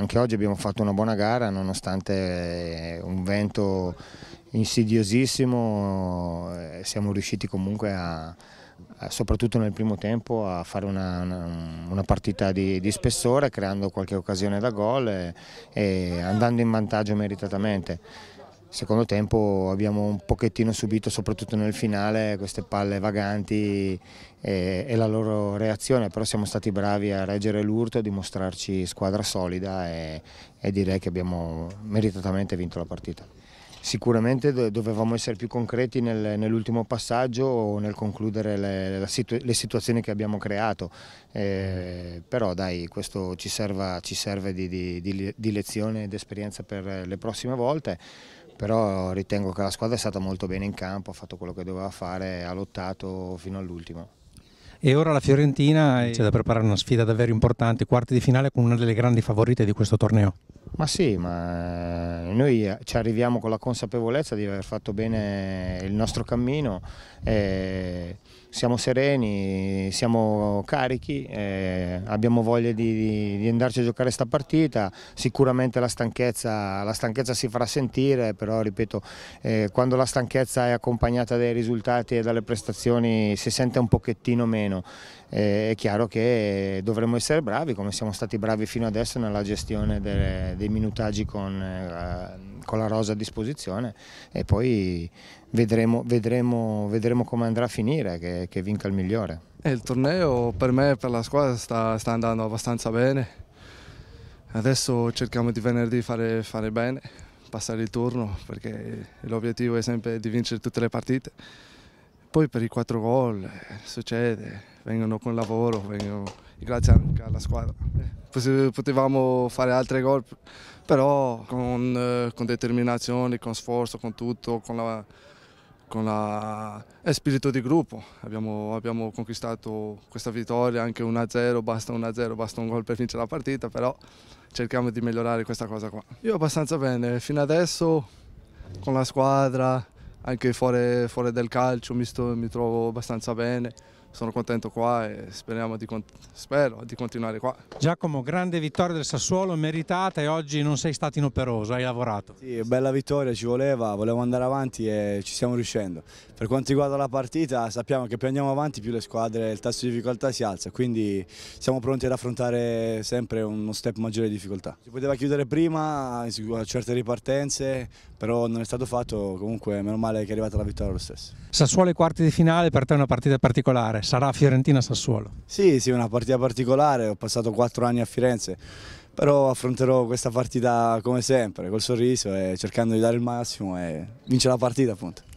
anche oggi abbiamo fatto una buona gara nonostante eh, un vento insidiosissimo, eh, siamo riusciti comunque a, soprattutto nel primo tempo a fare una, una, una partita di, di, spessore creando qualche occasione da gol e, eh, e andando in vantaggio meritatamente secondo tempo abbiamo un pochettino subito, soprattutto nel finale, queste palle vaganti e, e la loro reazione, però siamo stati bravi a reggere l'urto, a dimostrarci squadra solida e, e direi che abbiamo meritatamente vinto la partita. Sicuramente dovevamo essere più concreti nel, nell'ultimo passaggio o nel concludere le, situ le situazioni che abbiamo creato, eh, però dai, questo ci, serva, ci serve di, di, di, di lezione ed esperienza per le prossime volte però ritengo che la squadra è stata molto bene in campo, ha fatto quello che doveva fare, ha lottato fino all'ultimo. E ora la Fiorentina c'è da preparare una sfida davvero importante, quarti di finale con una delle grandi favorite di questo torneo. Ma sì, ma eh, noi eh, ci arriviamo con la consapevolezza di aver fatto bene il nostro cammino, eh, siamo sereni, siamo carichi, eh, abbiamo voglia di, di, andarci a giocare questa partita, sicuramente la stanchezza, la stanchezza si farà sentire, però ripeto, eh, quando la stanchezza è accompagnata dai risultati e dalle prestazioni si sente un pochettino meno è chiaro che dovremmo essere bravi come siamo stati bravi fino adesso nella gestione dei, dei minutaggi con, eh, con, la rosa a disposizione e poi vedremo, vedremo, vedremo come andrà a finire che, che, vinca il migliore. il torneo per me e per la squadra sta, sta andando abbastanza bene. Adesso cerchiamo di venerdì fare, fare bene, passare il turno perché l'obiettivo è sempre di vincere tutte le partite. Poi per i quattro gol eh, succede, vengono con lavoro, vengono, grazie anche alla squadra. Eh, potevamo fare altri gol, però con, eh, con determinazione, con sforzo, con tutto, con la, con la, eh, spirito di gruppo. Abbiamo, abbiamo, conquistato questa vittoria, anche 1-0, basta 1-0, basta un gol per vincere la partita, però cerchiamo di migliorare questa cosa qua. Io abbastanza bene, fino adesso con la squadra, anche fuori, fuori dal calcio mi, sto, mi trovo abbastanza bene sono contento qua e speriamo di, spero di continuare qua. Giacomo, grande vittoria del Sassuolo, meritata e oggi non sei stato inoperoso, hai lavorato. Sì, bella vittoria, ci voleva, volevamo andare avanti e ci stiamo riuscendo. Per quanto riguarda la partita sappiamo che più andiamo avanti più le squadre, il tasso di difficoltà si alza, quindi siamo pronti ad affrontare sempre uno step maggiore di difficoltà. Si poteva chiudere prima, a certe ripartenze, però non è stato fatto, comunque meno male che è arrivata la vittoria lo stesso. Sassuolo ai quarti di finale, per te è una partita particolare particolare, sarà Fiorentina-Sassuolo. Sì, sì, una partita particolare, ho passato quattro anni a Firenze, però affronterò questa partita come sempre, col sorriso e cercando di dare il massimo e vincere la partita appunto.